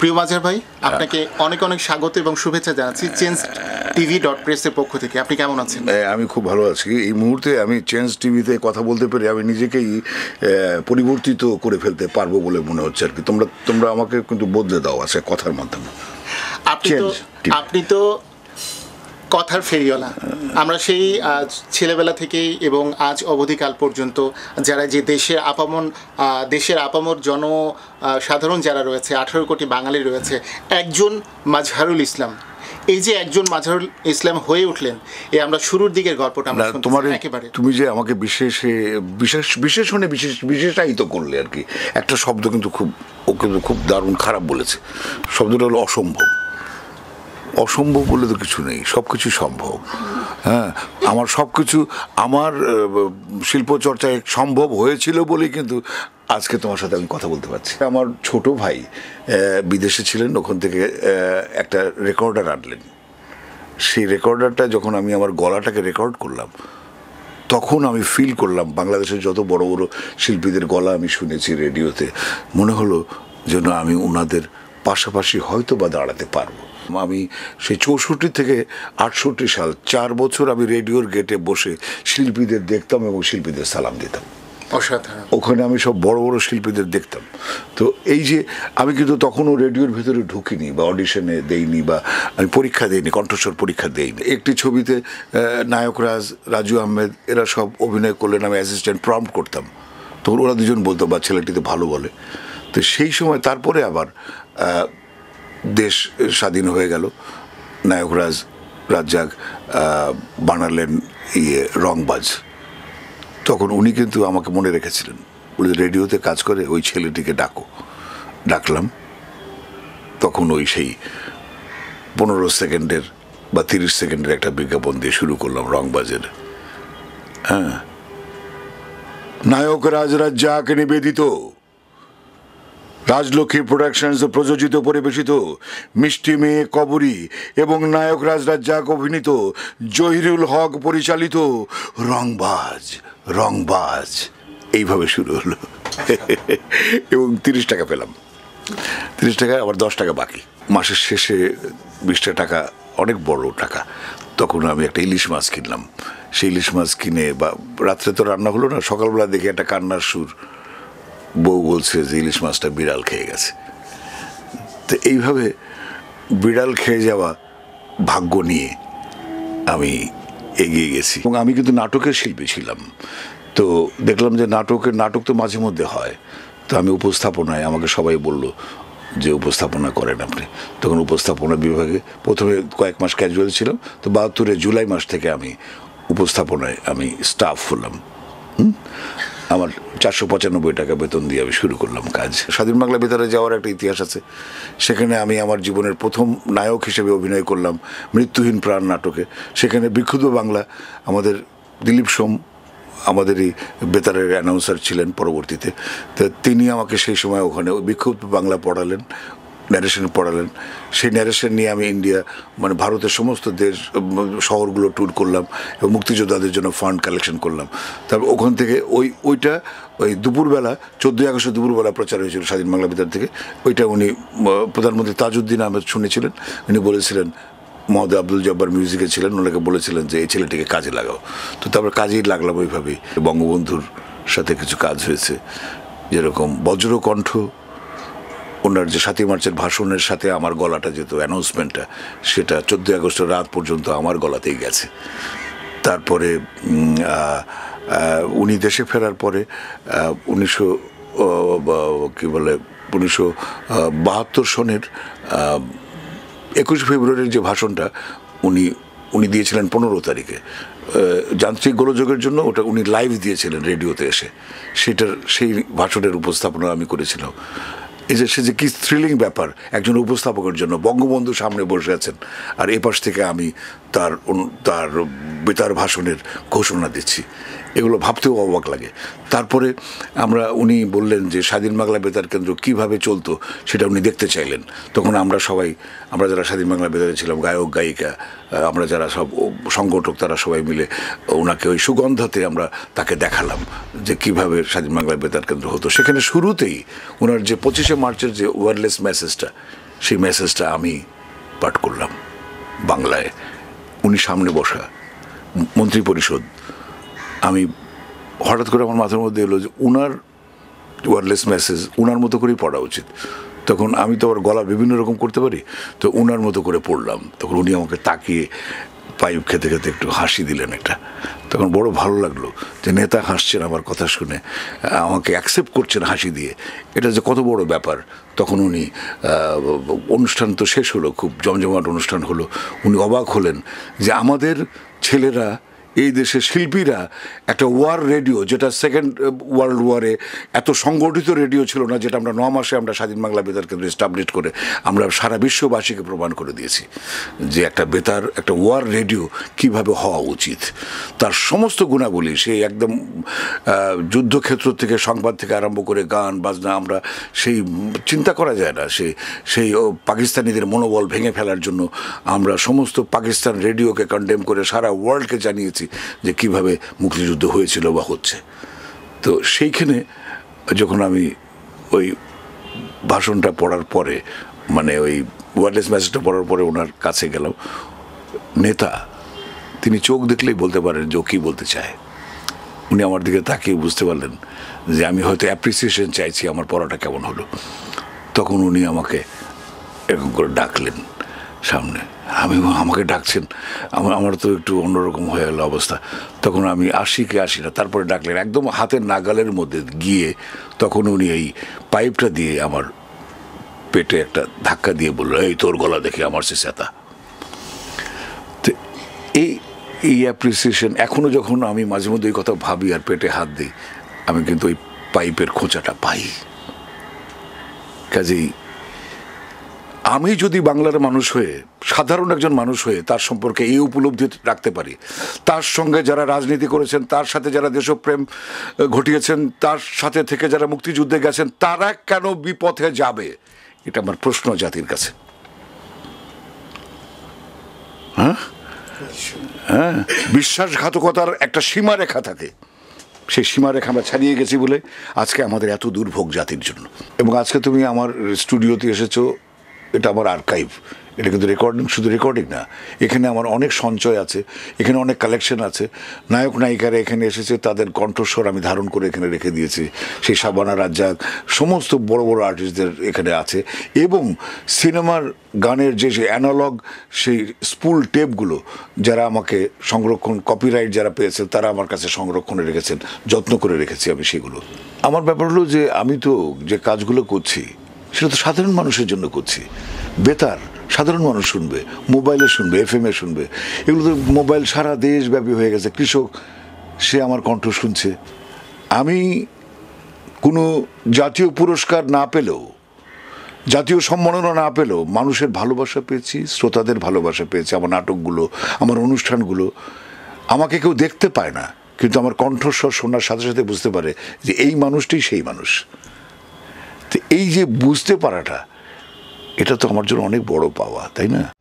প্রিয় মাজার ভাই আপনাকে অনেক অনেক স্বাগত এবং শুভেচ্ছা জানাচ্ছি চেঞ্জ টিভি ডট প্রেসের পক্ষ থেকে আপনি কেমন আছেন আমি খুব ভালো আছি এই মুহূর্তে আমি চেঞ্জ টিভিতে কথা বলতে পেরে আমি নিজেকেই পরিবর্তিত করে ফেলতে পারবো বলে মনে হচ্ছে আর কি তোমরা তোমরা আমাকে কিন্তু বদলে দাও আছে কথার মাধ্যমে আপনি তো আপনি তো কথার ফেরিওয়ালা আমরা সেই আজ ছেলেবেলা থেকেই এবং আজ অবধিকাল পর্যন্ত যারা যে দেশের আপামন দেশের আপামর জন সাধারণ যারা রয়েছে আঠারো কোটি বাঙালি রয়েছে একজন মাঝহারুল ইসলাম এই যে একজন মাঝারুল ইসলাম হয়ে উঠলেন এ আমরা শুরুর দিকের গল্পটা আমরা তোমার একেবারে তুমি যে আমাকে বিশেষ বিশেষ বিশেষণে বিশেষ বিশেষায়িত করলে আর কি একটা শব্দ কিন্তু খুব ও কিন্তু খুব দারুণ খারাপ বলেছে শব্দটা হলো অসম্ভব অসম্ভব বলে তো কিছু নেই সব কিছু সম্ভব হ্যাঁ আমার সব কিছু আমার শিল্পচর্চায় সম্ভব হয়েছিল বলেই কিন্তু আজকে তোমার সাথে আমি কথা বলতে পারছি আমার ছোট ভাই বিদেশে ছিলেন ওখান থেকে একটা রেকর্ডার আনলেন সেই রেকর্ডারটা যখন আমি আমার গলাটাকে রেকর্ড করলাম তখন আমি ফিল করলাম বাংলাদেশের যত বড় বড় শিল্পীদের গলা আমি শুনেছি রেডিওতে মনে হলো যেন আমি ওনাদের পাশাপাশি হয়তো বা দাঁড়াতে পারবো আমি সেই চৌষট্টি থেকে আটষট্টি সাল চার বছর আমি রেডিওর গেটে বসে শিল্পীদের দেখতাম এবং শিল্পীদের সালাম দিতাম অসাধারণ ওখানে আমি সব বড় বড় শিল্পীদের দেখতাম তো এই যে আমি কিন্তু তখনও রেডিওর ভিতরে ঢুকিনি বা অডিশনে দেইনি বা আমি পরীক্ষা দেইনি কণ্ঠস্বর পরীক্ষা দেইনি একটি ছবিতে নায়ক রাজ রাজু আহমেদ এরা সব অভিনয় করলেন আমি অ্যাসিস্ট্যান্ট প্রম্পট করতাম তখন ওরা দুজন বলতো বা ছেলেটিতে ভালো বলে তো সেই সময় তারপরে আবার দেশ স্বাধীন হয়ে গেল নায়করাজ রাজ্জাক বানালেন ইয়ে রংবাজ তখন উনি কিন্তু আমাকে মনে রেখেছিলেন বলে রেডিওতে কাজ করে ওই ছেলেটিকে ডাকো ডাকলাম তখন ওই সেই পনেরো সেকেন্ডের বা তিরিশ সেকেন্ডের একটা বিজ্ঞাপন দিয়ে শুরু করলাম রংবাজের হ্যাঁ নায়ক রাজরাজ যাকে নিবেদিত রাজলক্ষ্মী প্রোডাকশনস প্রযোজিত পরিবেশিত মিষ্টি মেয়ে কবরী এবং নায়ক রাজরাজ্জাক অভিনীত জহিরুল হক পরিচালিত রংবাজ রংবাজ এইভাবে শুরু হলো এবং তিরিশ টাকা পেলাম তিরিশ টাকা আবার দশ টাকা বাকি মাসের শেষে বিশটা টাকা অনেক বড় টাকা তখন আমি একটা ইলিশ মাছ কিনলাম সেই ইলিশ মাছ কিনে বা রাত্রে তো রান্না হলো না সকালবেলা দেখি একটা কান্নার সুর বউ বলছে যে ইলিশ মাছটা বিড়াল খেয়ে গেছে তো এইভাবে বিড়াল খেয়ে যাওয়া ভাগ্য নিয়ে আমি এগিয়ে গেছি এবং আমি কিন্তু নাটকের শিল্পী ছিলাম তো দেখলাম যে নাটকের নাটক তো মাঝে মধ্যে হয় তো আমি উপস্থাপনায় আমাকে সবাই বলল যে উপস্থাপনা করেন আপনি তখন উপস্থাপনা বিভাগে প্রথমে কয়েক মাস ক্যাজুয়াল ছিলাম তো বাহাত্তরে জুলাই মাস থেকে আমি উপস্থাপনায় আমি স্টাফ হলাম আমার চারশো পঁচানব্বই টাকা বেতন দিয়ে আমি শুরু করলাম কাজ স্বাধীন বাংলা বেতারে যাওয়ার একটা ইতিহাস আছে সেখানে আমি আমার জীবনের প্রথম নায়ক হিসেবে অভিনয় করলাম মৃত্যুহীন প্রাণ নাটকে সেখানে বিক্ষুব্ধ বাংলা আমাদের দিলীপ সোম আমাদেরই বেতারের অ্যানাউন্সার ছিলেন পরবর্তীতে তো তিনি আমাকে সেই সময় ওখানে বিক্ষুব্ধ বাংলা পড়ালেন ন্যারেশন পড়ালেন সেই ন্যারেশন নিয়ে আমি ইন্ডিয়া মানে ভারতের সমস্ত দেশ শহরগুলো ট্যুর করলাম এবং মুক্তিযোদ্ধাদের জন্য ফান্ড কালেকশন করলাম তারপর ওখান থেকে ওই ওইটা ওই দুপুরবেলা চোদ্দোই আগস্ট দুপুরবেলা প্রচার হয়েছিল স্বাধীন বাংলা বেতার থেকে ওইটা উনি প্রধানমন্ত্রী তাজউদ্দিন আহমেদ শুনেছিলেন উনি বলেছিলেন মোহাম্মদ আব্দুল জব্বার মিউজিকে ছিলেন ওনাকে বলেছিলেন যে এই ছেলেটিকে কাজে লাগাও তো তারপর কাজেই লাগলাম ওইভাবেই বঙ্গবন্ধুর সাথে কিছু কাজ হয়েছে যেরকম বজ্রকণ্ঠ ওনার যে সাতই মার্চের ভাষণের সাথে আমার গলাটা যেত অ্যানাউন্সমেন্টটা সেটা চোদ্দোই আগস্টের রাত পর্যন্ত আমার গলাতেই গেছে তারপরে উনি দেশে ফেরার পরে উনিশশো কী বলে উনিশশো বাহাত্তর সনের একুশ ফেব্রুয়ারির যে ভাষণটা উনি উনি দিয়েছিলেন পনেরো তারিখে যান্ত্রিক গোলযোগের জন্য ওটা উনি লাইভ দিয়েছিলেন রেডিওতে এসে সেটার সেই ভাষণের উপস্থাপনা আমি করেছিলাম এই যে সে যে কি থ্রিলিং ব্যাপার একজন উপস্থাপকের জন্য বঙ্গবন্ধু সামনে বসে আছেন আর এপাশ থেকে আমি তার তার বেতার ভাষণের ঘোষণা দিচ্ছি এগুলো ভাবতেও অবাক লাগে তারপরে আমরা উনি বললেন যে স্বাধীন বাংলা বেতার কেন্দ্র কিভাবে চলতো সেটা উনি দেখতে চাইলেন তখন আমরা সবাই আমরা যারা স্বাধীন বাংলা বেতারে ছিলাম গায়ক গায়িকা আমরা যারা সব সংগঠক তারা সবাই মিলে ওনাকে ওই সুগন্ধাতে আমরা তাকে দেখালাম যে কিভাবে স্বাধীন বাংলা বেতার কেন্দ্র হতো সেখানে শুরুতেই ওনার যে পঁচিশে মার্চের যে ওয়ারলেস মেসেজটা সেই মেসেজটা আমি পাঠ করলাম বাংলায় উনি সামনে বসা মন্ত্রিপরিষদ আমি হঠাৎ করে আমার মাথার মধ্যে এলো যে উনার ওয়ারলেস মেসেজ উনার মতো করেই পড়া উচিত তখন আমি তো আবার গলা বিভিন্ন রকম করতে পারি তো উনার মতো করে পড়লাম তখন উনি আমাকে তাকিয়ে পাইপ খেতে খেতে একটু হাসি দিলেন একটা তখন বড় ভালো লাগলো যে নেতা হাসছেন আমার কথা শুনে আমাকে অ্যাকসেপ্ট করছেন হাসি দিয়ে এটা যে কত বড় ব্যাপার তখন উনি অনুষ্ঠান তো শেষ হলো খুব জমজমাট অনুষ্ঠান হলো উনি অবাক হলেন যে আমাদের ছেলেরা এই দেশের শিল্পীরা একটা ওয়ার রেডিও যেটা সেকেন্ড ওয়ার্ল্ড ওয়ারে এত সংগঠিত রেডিও ছিল না যেটা আমরা ন মাসে আমরা স্বাধীন বাংলা বেতার কেন্দ্র স্টাবলিশ করে আমরা সারা বিশ্ববাসীকে প্রমাণ করে দিয়েছি যে একটা বেতার একটা ওয়ার রেডিও কিভাবে হওয়া উচিত তার সমস্ত গুণাবলী সেই একদম যুদ্ধক্ষেত্র থেকে সংবাদ থেকে আরম্ভ করে গান বাজনা আমরা সেই চিন্তা করা যায় না সে সেই পাকিস্তানিদের মনোবল ভেঙে ফেলার জন্য আমরা সমস্ত পাকিস্তান রেডিওকে কন্ডেম করে সারা ওয়ার্ল্ডকে জানিয়েছি দেখেছি যে কিভাবে মুক্তিযুদ্ধ হয়েছিল বা হচ্ছে তো সেইখানে যখন আমি ওই ভাষণটা পড়ার পরে মানে ওই ওয়ারলেস মেসেজটা পড়ার পরে ওনার কাছে গেলাম নেতা তিনি চোখ দেখলেই বলতে পারেন যে কী বলতে চায় উনি আমার দিকে তাকিয়ে বুঝতে পারলেন যে আমি হয়তো অ্যাপ্রিসিয়েশন চাইছি আমার পড়াটা কেমন হলো তখন উনি আমাকে এরকম করে ডাকলেন সামনে আমি আমাকে ডাকছেন আমার আমার তো একটু অন্যরকম হয়ে গেল অবস্থা তখন আমি আসি কি আসি না তারপরে ডাকলেন একদম হাতের নাগালের মধ্যে গিয়ে তখন উনি এই পাইপটা দিয়ে আমার পেটে একটা ধাক্কা দিয়ে বললো এই তোর গলা দেখে আমার সে স্যাতা তো এই এই অ্যাপ্রিসিয়েশন এখনও যখন আমি মাঝে মধ্যে এই কথা ভাবি আর পেটে হাত দিই আমি কিন্তু ওই পাইপের খোঁচাটা পাই কাজেই আমি যদি বাংলার মানুষ হয়ে সাধারণ একজন মানুষ হয়ে তার সম্পর্কে এই উপলব্ধি রাখতে পারি তার সঙ্গে যারা রাজনীতি করেছেন তার সাথে যারা দেশপ্রেম ঘটিয়েছেন তার সাথে থেকে যারা মুক্তিযুদ্ধে গেছেন তারা কেন বিপথে যাবে এটা আমার প্রশ্ন জাতির কাছে হ্যাঁ হ্যাঁ বিশ্বাসঘাতকতার একটা সীমারেখা থাকে সেই সীমারেখা আমরা ছাড়িয়ে গেছি বলে আজকে আমাদের এত দুর্ভোগ জাতির জন্য এবং আজকে তুমি আমার স্টুডিওতে এসেছো এটা আমার আর্কাইভ এটা কিন্তু রেকর্ডিং শুধু রেকর্ডিং না এখানে আমার অনেক সঞ্চয় আছে এখানে অনেক কালেকশন আছে নায়ক নায়িকারা এখানে এসেছে তাদের কণ্ঠস্বর আমি ধারণ করে এখানে রেখে দিয়েছি সেই সাবানা রাজ্জাক সমস্ত বড় বড় আর্টিস্টদের এখানে আছে এবং সিনেমার গানের যে সেই অ্যানালগ সেই স্পুল টেপগুলো যারা আমাকে সংরক্ষণ কপিরাইট যারা পেয়েছে তারা আমার কাছে সংরক্ষণে রেখেছেন যত্ন করে রেখেছি আমি সেগুলো আমার ব্যাপার হলো যে আমি তো যে কাজগুলো করছি সেটা তো সাধারণ মানুষের জন্য করছি বেতার সাধারণ মানুষ শুনবে মোবাইলে শুনবে এফ এ শুনবে এগুলো তো মোবাইল সারা দেশব্যাপী হয়ে গেছে কৃষক সে আমার কণ্ঠ শুনছে আমি কোনো জাতীয় পুরস্কার না পেলেও জাতীয় সম্মাননা না পেলেও মানুষের ভালোবাসা পেয়েছি শ্রোতাদের ভালোবাসা পেয়েছি আমার নাটকগুলো আমার অনুষ্ঠানগুলো আমাকে কেউ দেখতে পায় না কিন্তু আমার কণ্ঠস্বর শোনার সাথে সাথে বুঝতে পারে যে এই মানুষটি সেই মানুষ তো এই যে বুঝতে পারাটা এটা তো আমার জন্য অনেক বড় পাওয়া তাই না